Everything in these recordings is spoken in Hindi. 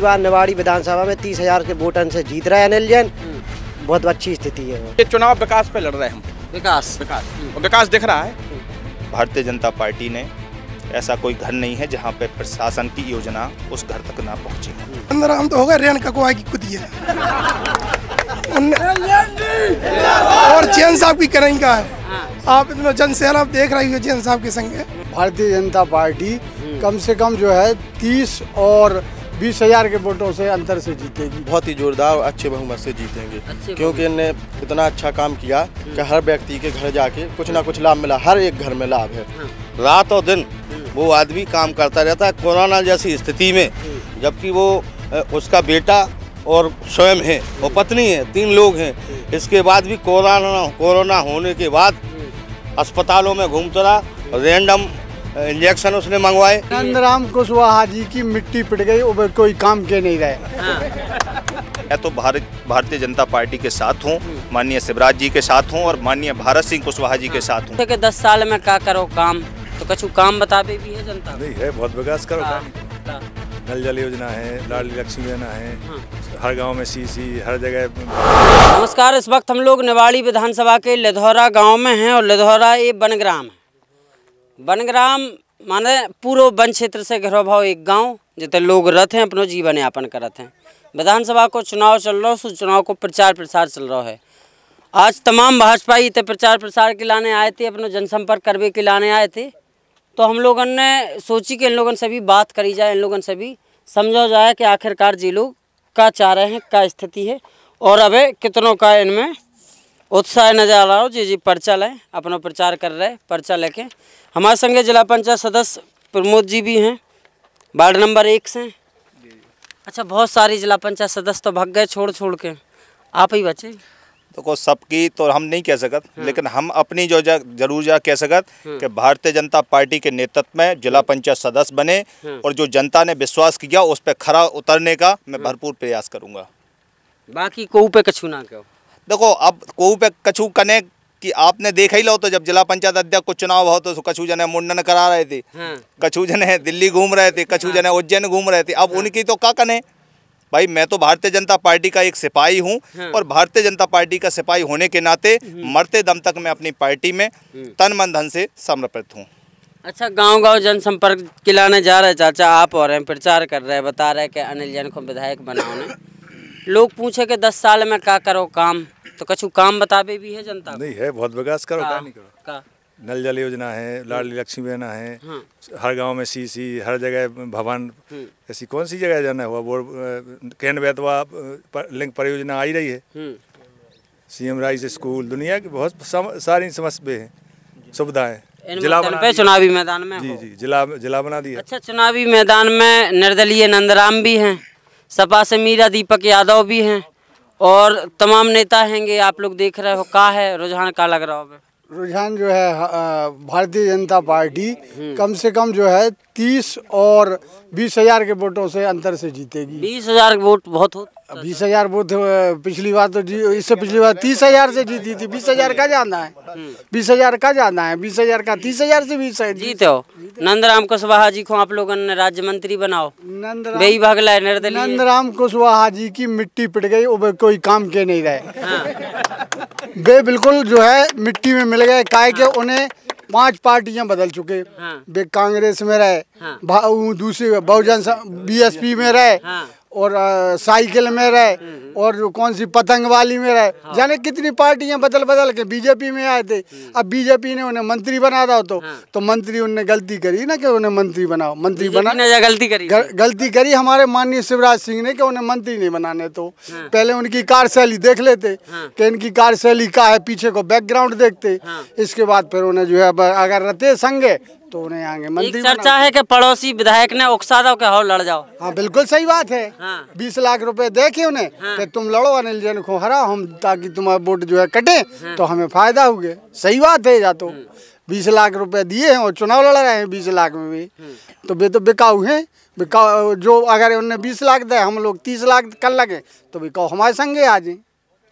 बार निवाड़ी विधानसभा में तीस हजार के वोटन से जीत रहे अनिल जैन बहुत अच्छी स्थिति है ये चुनाव विकास पे लड़ रहे हम विकास विकास और विकास दिख रहा है भारतीय जनता पार्टी ने ऐसा कोई घर नहीं है जहाँ पे प्रशासन की योजना उस घर तक ना पहुँची अंदर तो होगा रेणका को की खुद और जैन साहब की करेंगे आप इतना जन आप देख रहे हो जैन साहब के संगे भारतीय जनता पार्टी कम से कम जो है तीस और बीस हजार के वोटों से अंतर से जीतेगी बहुत ही जोरदार और अच्छे बहुमत से जीतेंगे क्योंकि इनने इतना अच्छा काम किया कि हर व्यक्ति के घर जाके कुछ ना कुछ लाभ मिला हर एक घर में लाभ है हाँ। रात और दिन वो आदमी काम करता रहता है कोरोना जैसी स्थिति में जबकि वो उसका बेटा और स्वयं है और पत्नी है तीन लोग हैं इसके बाद भी कोरोना कोरोना होने के बाद अस्पतालों में घूमता रहा रैंडम इंजेक्शन उसने मंगवाए नंदराम कुशवाहा जी की मिट्टी पिट गई वो कोई काम के नहीं रहे हाँ। मैं तो भारत भारतीय जनता पार्टी के साथ हूँ माननीय शिवराज जी के साथ हूँ और माननीय भारत सिंह कुशवाहा जी के साथ हूँ तो दस साल में क्या करो काम तो कछु काम बता भी है जनता नहीं है बहुत विकास करो हाँ, काम हाँ। नल जल योजना है लाडली लक्ष्मी योजना है हर गांव में सी सी हर जगह नमस्कार इस वक्त हम लोग निवाड़ी विधानसभा के लधौरा गांव में हैं और लधौरा ये बनग्राम है वनग्राम माने पूर्व वन क्षेत्र से घिरा भाव एक गांव जितने लोग रहते हैं अपनो जीवन यापन करते हैं विधानसभा को चुनाव चल रहा है चुनाव को प्रचार प्रसार चल रहा है आज तमाम भाजपा इतने प्रचार प्रसार के लाने आए थे अपनो जनसंपर्क करवे के लाने आए थे तो हम लोगों ने सोची कि इन लोगों से भी बात करी जाए इन लोगों से भी समझा जाए कि आखिरकार जी लोग क्या चाह रहे हैं क्या स्थिति है और अब कितनों का इनमें उत्साह नजर आ रहा हो जी जी पर्चा लें अपना प्रचार कर रहे पर्चा लेके हमारे संगे जिला पंचायत सदस्य प्रमोद जी भी हैं वार्ड नंबर एक से अच्छा बहुत सारी जिला पंचायत सदस्य तो भाग गए छोड़ छोड़ के आप ही बचे देखो तो सबकी तो हम नहीं कह सकते हाँ। लेकिन हम अपनी जो जा, जरूर जा कह सकते हाँ। कि भारतीय जनता पार्टी के नेतृत्व में जिला पंचायत सदस्य बने हाँ। और जो जनता ने विश्वास किया उस पर खरा उतरने का मैं हाँ। भरपूर प्रयास करूँगा बाकी कोऊ पे कछू ना क्यों देखो अब कोऊ पे कछू कने कि आपने देखा ही लो तो जब जिला पंचायत अध्यक्ष को चुनाव हो तो कछु जने मुंडन करा रहे थे हाँ। कछु जने दिल्ली घूम रहे थे कछु जने हाँ। उज्जैन घूम रहे थे अब हाँ। उनकी तो का कने भाई मैं तो भारतीय जनता पार्टी का एक सिपाही हूँ और भारतीय जनता पार्टी का सिपाही होने के नाते हम्म। मरते दम तक मैं अपनी पार्टी में हम्म। तन मन धन से समर्पित हूँ अच्छा गांव गांव जनसंपर्क खिलाने जा रहे चाचा आप और हैं प्रचार कर रहे हैं बता रहे हैं कि अनिल जैन को विधायक बनाओ लोग पूछे कि दस साल में क्या करो काम तो कछु काम बतावे भी है जनता नहीं है बहुत विकास करो का, नहीं करो का? नल जल योजना है लाडली लक्ष्मी बहना है हाँ। हर गांव में सी सी हर जगह भवन हाँ। ऐसी कौन सी जगह जाना हुआ बोर्ड केंद्र बेतवा पर, लिंक परियोजना आई रही है हाँ। सीएम राइस स्कूल दुनिया की बहुत सम, सारी समस्या है सुविधाएं जिला पे चुनावी मैदान में जी जी जिला जिला बना दिया अच्छा चुनावी मैदान में निर्दलीय नंदराम भी हैं सपा से मीरा दीपक यादव भी हैं और तमाम नेता हैंगे आप लोग देख रहे हो का है रुझान का लग रहा होगा रुझान जो है भारतीय जनता पार्टी कम से कम जो है तीस और बीस हजार के वोटों से अंतर से जीतेगी बीस हजार वोट बहुत हो बीस हजार वोट पिछली बार तो इससे पिछली बार तीस हजार से जीती थी बीस हजार का जाना है बीस हजार का जाना है बीस हजार का तीस हजार से बीस हजार जीते हो राम कुशवाहा जी को आप लोग राज्य मंत्री बनाओ नंद यही भगला राम कुशवाहा जी की मिट्टी पिट गई कोई काम के नहीं रहे हाँ। वे बिल्कुल जो है मिट्टी में निकल गए काय के हाँ। उन्हें पांच पार्टियां बदल चुके हाँ। कांग्रेस में रहे हाँ। दूसरी बहुजन हाँ। बीएसपी में रहे और साइकिल में रहे हम्म, हम्म। और कौन सी पतंग वाली में रहे हाँ। जाने कितनी पार्टियां बदल बदल के बीजेपी में आए थे हम्म। अब बीजेपी ने उन्हें मंत्री बना दो तो हाँ। तो मंत्री उनने गलती करी ना कि उन्हें मंत्री बनाओ मंत्री बना गलती करी गलती करी हमारे माननीय शिवराज सिंह ने कि उन्हें मंत्री नहीं बनाने तो हाँ। पहले उनकी कार्यशैली देख लेते हाँ। कि इनकी कार्यशैली का है पीछे को बैकग्राउंड देखते हाँ। इसके बाद फिर उन्हें जो है अगर रहते संगे तोड़ने आएंगे मंदिर चर्चा है कि पड़ोसी विधायक ने उकसा दो हो लड़ जाओ हाँ बिल्कुल सही बात है हाँ। बीस लाख रुपए देखे उन्हें हाँ। तुम लड़ो अनिल जैन को हरा हम ताकि तुम्हारा वोट जो है कटे हाँ। तो हमें फायदा हो गया सही बात है या तो हाँ। बीस लाख रुपए दिए हैं और चुनाव लड़ रहे हैं बीस लाख में भी हाँ। तो वे तो बिकाऊ हैं बिकाऊ जो अगर उन्हें बीस लाख दे हम लोग तीस लाख कर लगे तो बिकाऊ हमारे संगे आ जाए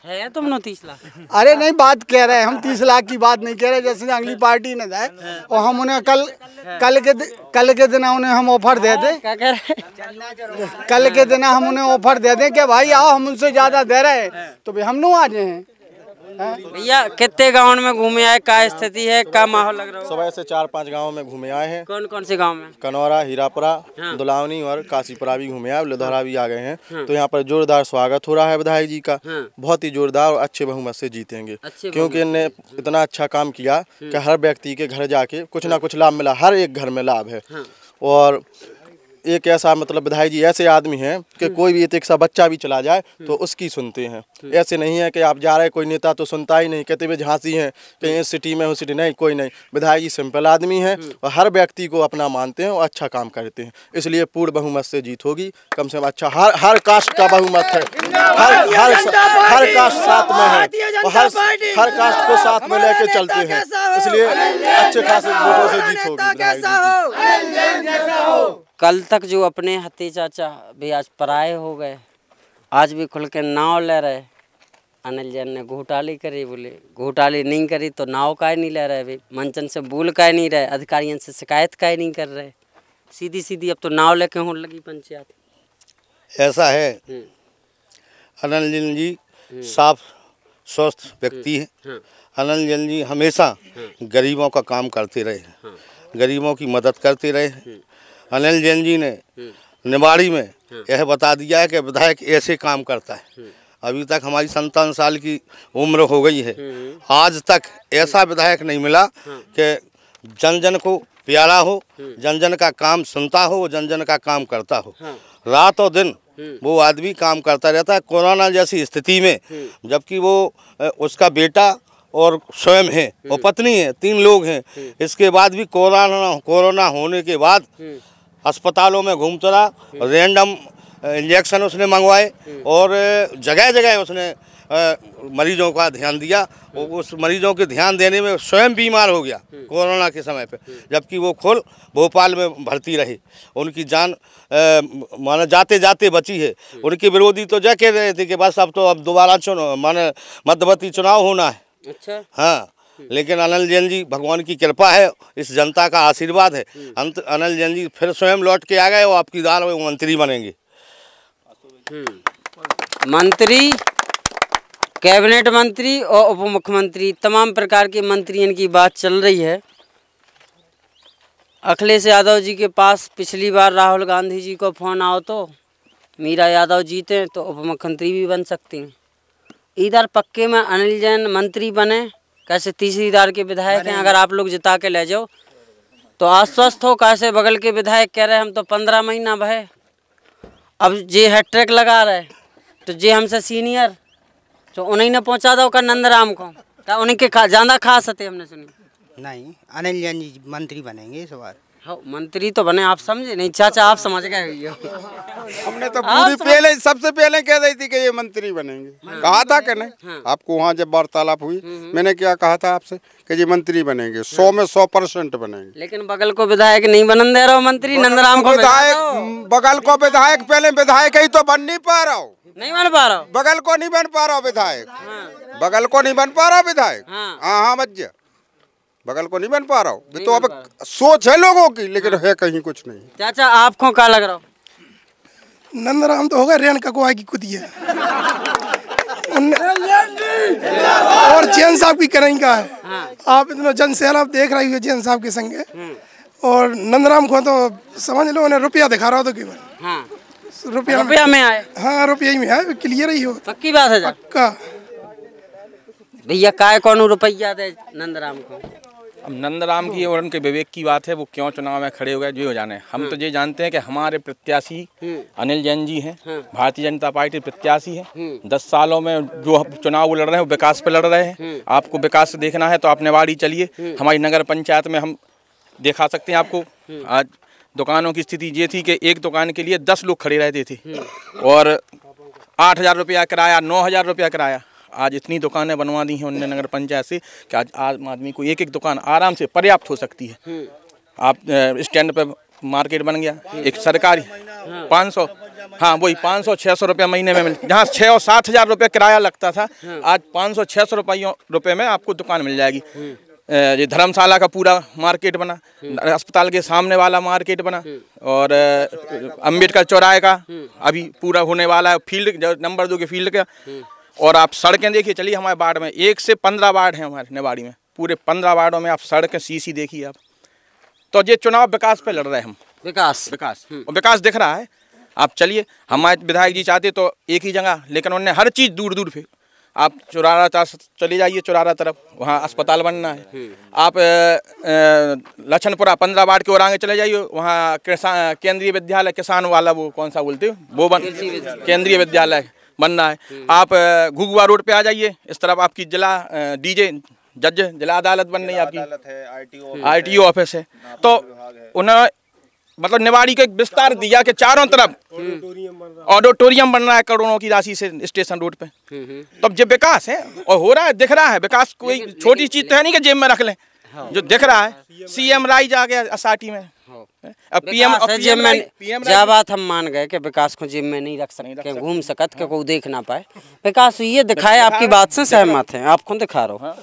है तुम तीस लाख अरे नहीं बात कह रहे हैं हम तीस लाख की बात नहीं कह रहे जैसे अगली पार्टी ने जाए और हम उन्हें कल कल के कल के दिन उन्हें हम ऑफर दे दें कल के दिन हम उन्हें ऑफर दे दें कि भाई आओ हम उनसे ज़्यादा दे रहे हैं तो भाई हम नो आ जाए हैं भैया कितने गाँव में घूमे आए क्या स्थिति है क्या माहौल लग रहा है सुबह से चार पाँच गाँव में घूमे आए हैं कौन कौन से गाँव में कनौरा हीरापुरा हाँ। दुलावनी और काशीपुरा भी घूमे आए लुधौरा भी आ गए हैं हाँ। तो यहाँ पर जोरदार स्वागत हो रहा है विधायक जी का हाँ। बहुत ही जोरदार और अच्छे बहुमत से जीतेंगे क्योंकि इनने इतना अच्छा काम किया हाँ। की हर व्यक्ति के घर जाके कुछ ना कुछ लाभ मिला हर एक घर में लाभ है हाँ। और एक ऐसा मतलब विधायक जी ऐसे आदमी हैं कि हम्म। कोई भी एक सा बच्चा भी चला जाए हम्म। तो उसकी सुनते हैं हम्म। ऐसे नहीं है कि आप जा रहे कोई नेता तो सुनता ही नहीं कहते भी झांसी हैं कहीं सिटी में हो सिटी नहीं कोई नहीं विधायक जी सिंपल आदमी हैं और हर व्यक्ति को अपना मानते हैं और अच्छा काम करते हैं इसलिए पूर्ण बहुमत से जीत होगी कम से कम अच्छा हर हर कास्ट का बहुमत है हर हर हर कास्ट साथ में है और हर हर कास्ट को साथ में लेके चलते हैं इसलिए अच्छे खासे वोटों से जीत होगी विधायक जी कल तक जो अपने हती चाचा भी आज पराए हो गए आज भी खुल के नाव ले रहे अनिल जैन ने घोटाली करी बोले घोटाली नहीं करी तो नाव का नहीं ले रहे अभी मंचन से बोल का नहीं रहे अधिकारियों से शिकायत का नहीं कर रहे सीधी सीधी अब तो नाव लेके होने लगी पंचायत ऐसा है हम्म। अनिल जैन जी हम्म। साफ स्वस्थ व्यक्ति है हम्म। हाँ। अनिल जैन जी हमेशा हाँ। गरीबों का काम करते रहे हाँ। गरीबों की मदद करते रहे अनिल जैन जी ने हम्म। निवाड़ी में हम्म। यह बता दिया है कि विधायक ऐसे काम करता है हम्म। अभी तक हमारी संतान साल की उम्र हो गई है आज तक ऐसा विधायक नहीं मिला कि जन जन को प्यारा हो जन जन का काम सुनता हो जन जन का काम करता हो हाँ। रात और दिन वो आदमी काम करता रहता है कोरोना जैसी स्थिति में जबकि वो उसका बेटा और स्वयं है और पत्नी है तीन लोग हैं इसके बाद भी कोरोना कोरोना होने के बाद अस्पतालों में घूम रहा रेंडम इंजेक्शन उसने मंगवाए और जगह जगह उसने मरीजों का ध्यान दिया और उस मरीजों के ध्यान देने में स्वयं बीमार हो गया कोरोना के समय पे जबकि वो खुल भोपाल में भर्ती रही उनकी जान माने जाते जाते बची है उनके विरोधी तो जय कह रहे थे कि बस अब तो अब दोबारा चुनो माना मध्यवर्ती चुनाव होना है अच्छा हाँ लेकिन अनिल जैन जी भगवान की कृपा है इस जनता का आशीर्वाद है अंत अनिल जैन जी फिर स्वयं लौट के आ गए वो आपकी दाल में मंत्री बनेंगे हम्म। मंत्री कैबिनेट मंत्री और उप मुख्यमंत्री तमाम प्रकार के मंत्री इनकी बात चल रही है अखिलेश यादव जी के पास पिछली बार राहुल गांधी जी को फोन आओ तो मीरा यादव जीते तो उप मुख्यमंत्री भी बन सकती हैं इधर पक्के में अनिल जैन मंत्री बने कैसे तीसरी दार के विधायक हैं अगर आप लोग जिता के ले जाओ तो आश्वस्त हो कैसे बगल के विधायक कह रहे हम तो पंद्रह महीना भय अब जे हैट्रिक लगा रहे तो जे हमसे सीनियर तो उन्हीं ने पहुंचा दो का नंदराम को उनके खा, ज़्यादा खास थे हमने सुनी नहीं अनिल जैन जी मंत्री बनेंगे इस बार हाँ, मंत्री तो बने आप समझे नहीं चाचा आप समझ गए हमने तो पूरी पहले सबसे पहले कह रही थी कि ये मंत्री बनेंगे हाँ। कहा था कहने हाँ। आपको वहाँ जब वार्तालाप हुई हम्म, हम्म। मैंने क्या कहा था आपसे कि ये मंत्री बनेंगे सौ में सौ परसेंट बनेंगे लेकिन बगल को विधायक नहीं बनन दे रहा हो मंत्री नंदराम को विधायक हम्म, बगल को विधायक पहले विधायक ही तो बन नहीं पा रहा हूँ नहीं बन पा रहा बगल को नहीं बन पा रहा विधायक हाँ। बगल को नहीं बन पा रहा विधायक हाँ हाँ, हाँ मज्जा बगल को नहीं बन पा रहा हूँ तो अब सोच है लोगों की लेकिन है कहीं कुछ नहीं चाचा आपको क्या लग रहा हो नंदराम तो होगा रेणका को आएगी खुद ही है और जैन साहब की करेंगे का है हाँ। आप इतना जन आप देख रही हो जैन साहब के संगे हम्म। और नंदराम को तो समझ लो उन्हें रुपया दिखा रहा हो तो केवल हाँ। रुपया रुपया में आए हाँ रुपया ही में आए क्लियर ही हो पक्की बात है पक्का भैया काय कौन रुपया दे नंदराम को अब नंदराम की और उनके विवेक की बात है वो क्यों चुनाव में खड़े हो गए जो हो जाने हम तो ये जानते हैं कि हमारे प्रत्याशी हम्म। अनिल जैन जी हैं हम्म। भारतीय जनता पार्टी प्रत्याशी है हम्म। दस सालों में जो चुनाव लड़ रहे हैं वो विकास पर लड़ रहे हैं आपको विकास देखना है तो आप नेवाड़ी चलिए हमारी नगर पंचायत में हम दिखा सकते हैं आपको आज दुकानों की स्थिति ये थी कि एक दुकान के लिए दस लोग खड़े रहते थे और आठ हज़ार रुपया किराया नौ हज़ार रुपया किराया आज इतनी दुकानें बनवा दी हैं उनने नगर पंचायत से कि आज आम आदमी को एक एक दुकान आराम से पर्याप्त हो सकती है हम्म। आप स्टैंड पर मार्केट बन गया एक सरकारी हाँ। पाँच सौ हाँ वही पाँच सौ छः सौ रुपये महीने में मिल जहाँ छः और सात हज़ार रुपये किराया लगता था हाँ। आज पाँच सौ छः सौ रुपयों रुपये में आपको दुकान मिल जाएगी हम्म। ये धर्मशाला का पूरा मार्केट बना हम्म। अस्पताल के सामने वाला मार्केट बना और अम्बेडकर चौराहे का अभी पूरा होने वाला है फील्ड नंबर दो के फील्ड का और आप सड़कें देखिए चलिए हमारे वार्ड में एक से पंद्रह वार्ड हैं हमारे नेवाड़ी में पूरे पंद्रह वार्डों में आप सड़कें सीसी देखिए आप तो ये चुनाव विकास पे लड़ रहे हैं हम विकास विकास हम्म। और विकास दिख रहा है आप चलिए हमारे विधायक जी चाहते तो एक ही जगह लेकिन उन्होंने हर चीज़ दूर दूर फिर आप चुरारा चले जाइए चुरारा तरफ वहाँ अस्पताल बनना है हम्म। आप लक्षनपुरा पंद्रह वार्ड के आगे चले जाइए वहाँ केंद्रीय विद्यालय किसान वाला वो कौन सा बोलते हो वो बन केंद्रीय विद्यालय बनना है हम्म, हम्म। आप घुगुआ रोड पे आ जाइए इस तरफ आपकी जिला डीजे जज जिला अदालत बन रही है आपकी आई टी ऑफिस है तो उन्हें मतलब निवाड़ी को एक विस्तार दिया कि चारों तरफ हम्म। ऑडिटोरियम बन रहा है करोड़ों की राशि से स्टेशन रोड पे तब जो विकास है और हो रहा है दिख रहा है विकास कोई छोटी चीज तो है नहीं कि जेब में रख लें हाँ। जो दिख रहा है हाँ। सीएम राइज आ गया असाटी में अब पीएम जेब में जा बात हम मान गए कि विकास को जिम में नहीं रख सकते घूम सकत के हाँ। कोई देख ना पाए विकास ये दिखाए आपकी बात से सहमत है आप खुद दिखा रहे हो हाँ।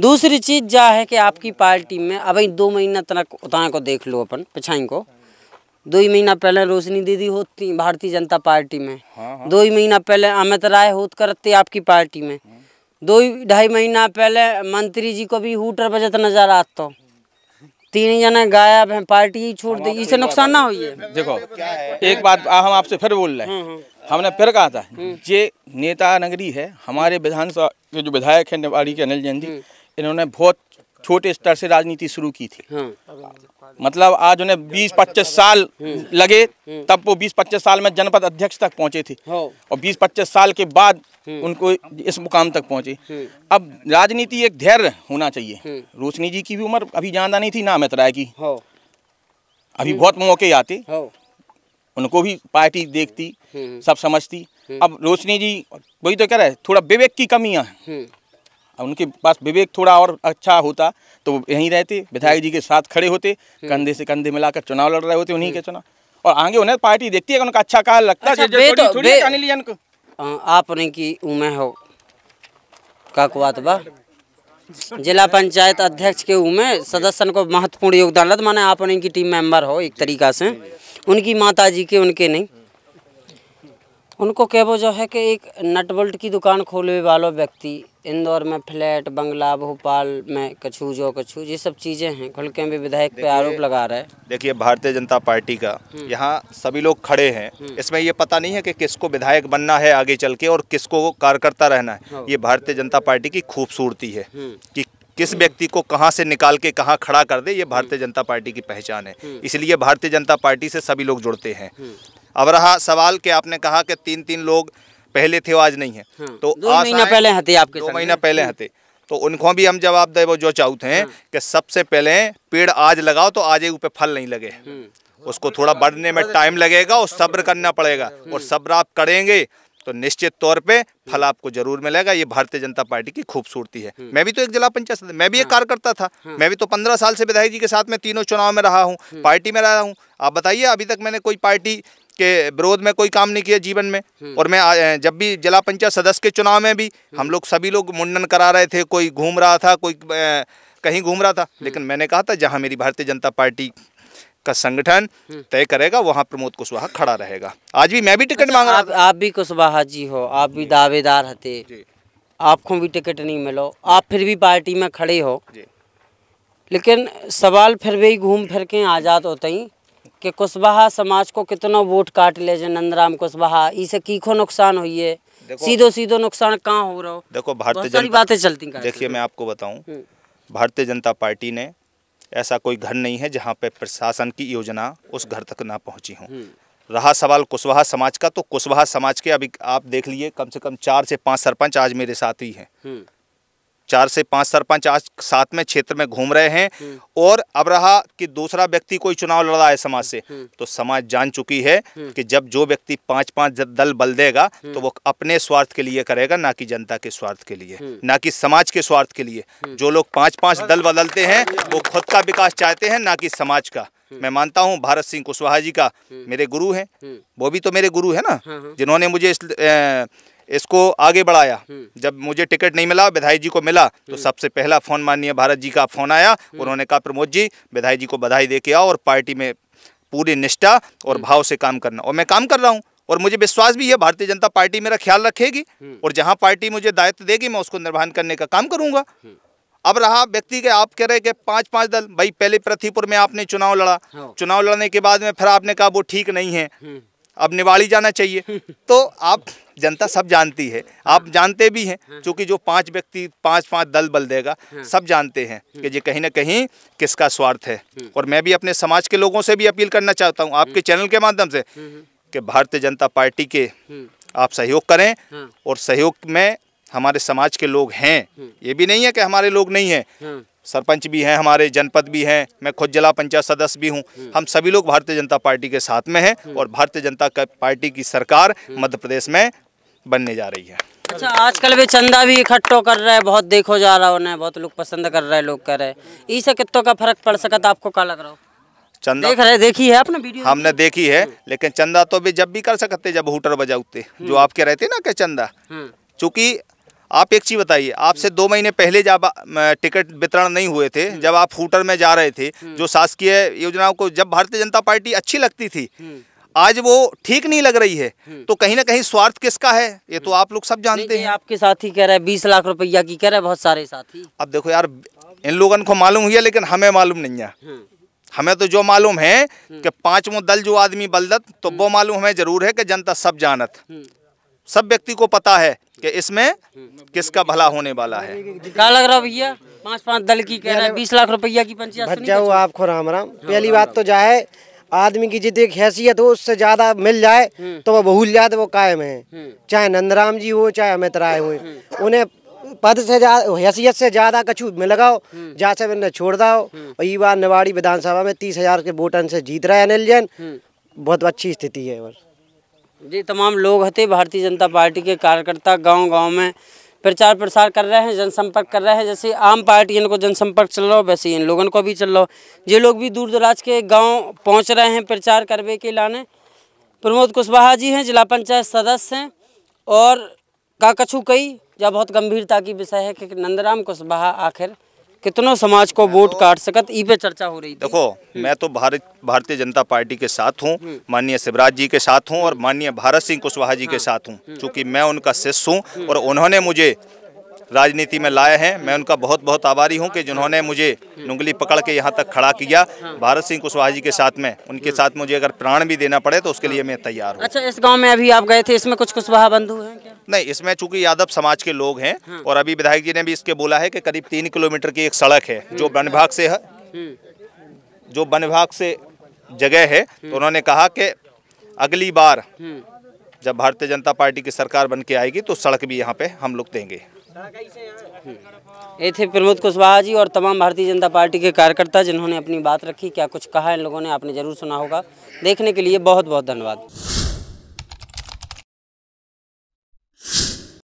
दूसरी चीज जा है कि आपकी पार्टी में अब दो महीना तक उतार को देख लो अपन पिछाई को दो ही महीना पहले रोशनी दीदी होती भारतीय जनता पार्टी में हाँ, हाँ। दो ही महीना पहले अमित राय होत करते आपकी पार्टी में हाँ। दो ही ढाई महीना पहले मंत्री जी को भी हुटर बजत नजर आता तो। तीन जने गायब हैं पार्टी ही छोड़ दी इसे नुकसान ना हुई है देखो एक बात हम आपसे फिर बोल रहे हैं हम्म, हम्म। हमने फिर कहा था हम्म। ये नेता नगरी है हमारे विधानसभा के जो विधायक है निवाड़ी के अनिल जयंती इन्होंने बहुत छोटे स्तर से राजनीति शुरू की थी मतलब आज उन्हें बीस पच्चीस साल लगे तब वो बीस पच्चीस साल में जनपद अध्यक्ष तक पहुंचे थे और बीस पच्चीस साल के बाद हम्म। उनको इस मुकाम तक पहुंचे हम्म। अब राजनीति एक धैर्य होना चाहिए हम्म। रोशनी जी की भी उम्र अभी ज्यादा नहीं थी ना अमित राय की अभी बहुत मौके आते उनको भी पार्टी देखती सब समझती अब रोशनी जी वही तो कह रहे थोड़ा विवेक की कमियां उनके पास विवेक थोड़ा और अच्छा होता तो यहीं रहते विधायक जी के साथ खड़े होते कंधे से कंधे मिलाकर चुनाव लड़ रहे होते उन्हीं के चुनाव और आगे उन्हें पार्टी देखती है उनका अच्छा कहा लगता है अच्छा, तो, थोड़ी आपने की उमे हो का जिला पंचायत अध्यक्ष के उमे सदस्य को महत्वपूर्ण योगदान लद माने आप उनकी टीम मेंबर हो एक तरीका से उनकी माता जी के उनके नहीं उनको कहो जो है कि एक नट बोल्ट की दुकान खोलने वालों व्यक्ति इंदौर में फ्लैट बंगला भोपाल में कछु जो कछु ये सब चीज़ें हैं खुल के भी विधायक पे आरोप लगा रहे है देखिए भारतीय जनता पार्टी का हम्म। यहाँ सभी लोग खड़े हैं हम्म। इसमें ये पता नहीं है कि किसको विधायक बनना है आगे चल के और किसको कार्यकर्ता रहना है हाँ। ये भारतीय जनता पार्टी की खूबसूरती है हम्म। कि किस व्यक्ति को कहाँ से निकाल के कहाँ खड़ा कर दे ये भारतीय जनता पार्टी की पहचान है इसलिए भारतीय जनता पार्टी से सभी लोग जुड़ते हैं अब रहा सवाल कि आपने कहा कि तीन तीन लोग पहले थे आज नहीं है हाँ। तो दो महीना पहले हते आपके दो महीना पहले हम्म। हते तो उनको भी हम जवाब दे वो जो चाहू थे हाँ। कि सबसे पहले पेड़ आज लगाओ तो आज ऊपर फल नहीं लगे हम्म। उसको थोड़ा बढ़ने में टाइम लगेगा और सब्र करना पड़ेगा हम्म। और सब्र आप करेंगे तो निश्चित तौर पे फल आपको जरूर मिलेगा ये भारतीय जनता पार्टी की खूबसूरती है मैं भी तो एक जिला पंचायत सदस्य मैं भी एक हाँ। कार्यकर्ता था हाँ। मैं भी तो पंद्रह साल से विधायक जी के साथ में तीनों चुनाव में रहा हूँ पार्टी में रहा हूँ आप बताइए अभी तक मैंने कोई पार्टी के विरोध में कोई काम नहीं किया जीवन में हम्म। और मैं जब भी जिला पंचायत सदस्य के चुनाव में भी हम्म। हम लोग सभी लोग मुंडन करा रहे थे कोई घूम रहा था कोई कहीं घूम रहा था हम्म। लेकिन मैंने कहा था जहाँ मेरी भारतीय जनता पार्टी का संगठन तय करेगा वहाँ प्रमोद कुशवाहा खड़ा रहेगा आज भी मैं भी टिकट अच्छा, मांग रहा आप, आप भी कुशवाहा जी हो आप भी दावेदार हते आपको भी टिकट नहीं मिलो आप फिर भी पार्टी में खड़े हो लेकिन सवाल फिर भी घूम फिर के आज़ाद होते ही कि कुशवाहा समाज को कितना वोट काट ले जे नंदराम कुशवाहा इसे कीखो नुकसान हुई है सीधो सीधो नुकसान कहाँ हो रहा हो देखो भारतीय जनता बातें चलती देखिए मैं आपको बताऊँ हम्म। भारतीय जनता पार्टी ने ऐसा कोई घर नहीं है जहाँ पे प्रशासन की योजना उस घर तक ना पहुँची हो हम्म। रहा सवाल कुशवाहा समाज का तो कुशवाहा समाज के अभी आप देख लिए कम से कम चार से पांच सरपंच आज मेरे साथ ही हैं हम्म। चार से पांच सरपंच आज साथ में क्षेत्र में घूम रहे हैं हम्म। और अब रहा कि दूसरा व्यक्ति कोई चुनाव लड़ रहा है समाज से हम्म। तो समाज जान चुकी है हम्म। कि जब जो व्यक्ति पांच पांच दल बल देगा तो वो अपने स्वार्थ के लिए करेगा ना कि जनता के स्वार्थ के लिए ना कि समाज के स्वार्थ के लिए जो लोग पांच पांच दल बदलते हैं वो खुद का विकास चाहते हैं ना कि समाज का मैं मानता हूं भारत सिंह कुशवाहा जी का मेरे गुरु हैं वो भी तो मेरे गुरु है ना हाँ, हाँ। जिन्होंने मुझे इसको आगे बढ़ाया हम्म। जब मुझे टिकट नहीं मिला विधायक जी को मिला तो हम्म। सबसे पहला फ़ोन माननीय भारत जी का फ़ोन आया हम्म। उन्होंने कहा प्रमोद जी विधायक जी को बधाई दे के आओ और पार्टी में पूरी निष्ठा और भाव से काम करना और मैं काम कर रहा हूँ और मुझे विश्वास भी है भारतीय जनता पार्टी मेरा ख्याल रखेगी और जहाँ पार्टी मुझे दायित्व देगी मैं उसको निर्वहन करने का काम करूँगा अब रहा व्यक्ति के आप कह रहे कि पांच पांच दल भाई पहले प्रतिपुर में आपने चुनाव लड़ा हाँ। चुनाव लड़ने के बाद में फिर आपने कहा वो ठीक नहीं है अब निवाड़ी जाना चाहिए तो आप जनता सब जानती है आप जानते भी हैं क्योंकि हाँ। जो पांच व्यक्ति पांच पांच दल बल देगा हाँ। सब जानते हैं कि ये कहीं ना कहीं किसका स्वार्थ है हाँ। और मैं भी अपने समाज के लोगों से भी अपील करना चाहता हूँ आपके चैनल के माध्यम से कि भारतीय जनता पार्टी के आप सहयोग करें और सहयोग में हमारे समाज के लोग हैं हम्म। ये भी नहीं है कि हमारे लोग नहीं हैं हम्म। सरपंच भी हैं हमारे जनपद भी हैं मैं खुद जिला पंचायत सदस्य भी हूं हम्म। हम सभी लोग भारतीय जनता पार्टी के साथ में हैं और भारतीय जनता पार्टी की सरकार मध्य प्रदेश में बनने जा रही है अच्छा आजकल भी चंदा भी इकट्ठो कर रहे हैं बहुत देखो जा रहा उन्हें बहुत लोग पसंद कर रहे हैं लोग कर रहे हैं इसे कितों का फर्क पड़ सकता आपको क्या लग रहा हो चंदा देख रहे देखी है आपने वीडियो हमने देखी है लेकिन चंदा तो भी जब भी कर सकते जब हूटर बजाते जो आपके रहते ना के चंदा चूंकि आप एक चीज़ बताइए आपसे दो महीने पहले जब टिकट वितरण नहीं हुए थे हम्म। जब आप फूटर में जा रहे थे हम्म। जो शासकीय योजनाओं को जब भारतीय जनता पार्टी अच्छी लगती थी हम्म। आज वो ठीक नहीं लग रही है तो कहीं ना कहीं स्वार्थ किसका है ये तो आप लोग सब जानते हैं आपके साथ ही कह रहे हैं बीस लाख रुपया की कह रहे हैं बहुत सारे साथी अब देखो यार इन लोगों को मालूम हुई लेकिन हमें मालूम नहीं है हमें तो जो मालूम है कि पांचवों दल जो आदमी बलदत तो वो मालूम हमें जरूर है कि जनता सब जानत सब व्यक्ति को पता है कि इसमें किसका भला होने वाला है क्या लग रहा भैया पाँच पाँच दल की कह रहे बीस लाख रुपया की पंचायत जाओ तो आपको राम राम पहली बात तो जाए आदमी की जितनी हैसियत हो उससे ज्यादा मिल जाए हम्म। तो वो बहुल जात वो कायम है हम्म। चाहे नंदराम जी हो चाहे अमित राय हो उन्हें पद से हैसियत से ज्यादा कछु लगाओ हम्म। जहाँ से मैंने छोड़ दाओ और ये बार निवाड़ी विधानसभा में तीस हजार के वोटन से जीत रहा है अनिल जैन बहुत अच्छी स्थिति है जी तमाम लोग हते भारतीय जनता पार्टी के कार्यकर्ता गांव गांव में प्रचार प्रसार कर रहे हैं जनसंपर्क कर रहे हैं जैसे आम पार्टी इनको जनसंपर्क चल रहा हो वैसे इन लोगों को भी चल रहा हो ये लोग भी दूर दराज के गांव पहुंच रहे हैं प्रचार करवे के लाने प्रमोद कुशवाहा जी हैं जिला पंचायत सदस्य हैं और का कछु कई यह बहुत गंभीरता की विषय है कि नंदराम कुशवाहा आखिर कितनों समाज को वोट तो- काट सकत ई पे चर्चा हो रही थी। देखो मैं तो भारत भारतीय जनता पार्टी के साथ हूँ हम्म। माननीय शिवराज जी के साथ हूँ और माननीय भारत सिंह कुशवाहा जी के हाँ। साथ हूँ क्योंकि हम्म। मैं उनका शिष्य हूँ हम्म। और उन्होंने मुझे राजनीति में लाए हैं मैं उनका बहुत बहुत आभारी हूं कि जिन्होंने मुझे नुंगली पकड़ के यहां तक खड़ा किया भारत सिंह कुशवाहा जी के साथ में उनके साथ मुझे अगर प्राण भी देना पड़े तो उसके लिए मैं तैयार हूँ अच्छा इस गाँव में अभी आप गए थे इसमें कुछ कुशवाहा बंधु है नहीं इसमें चूंकि यादव समाज के लोग हैं हाँ। और अभी विधायक जी ने भी इसके बोला है कि करीब तीन किलोमीटर की एक सड़क है जो वन विभाग से है हम्म। जो वन विभाग से जगह है तो हम्म। उन्होंने कहा कि अगली बार हम्म। जब भारतीय जनता पार्टी की सरकार बन के आएगी तो सड़क भी यहाँ पे हम लोग देंगे ये थे प्रमोद कुशवाहा जी और तमाम भारतीय जनता पार्टी के कार्यकर्ता जिन्होंने अपनी बात रखी क्या कुछ कहा इन लोगों ने आपने जरूर सुना होगा देखने के लिए बहुत बहुत धन्यवाद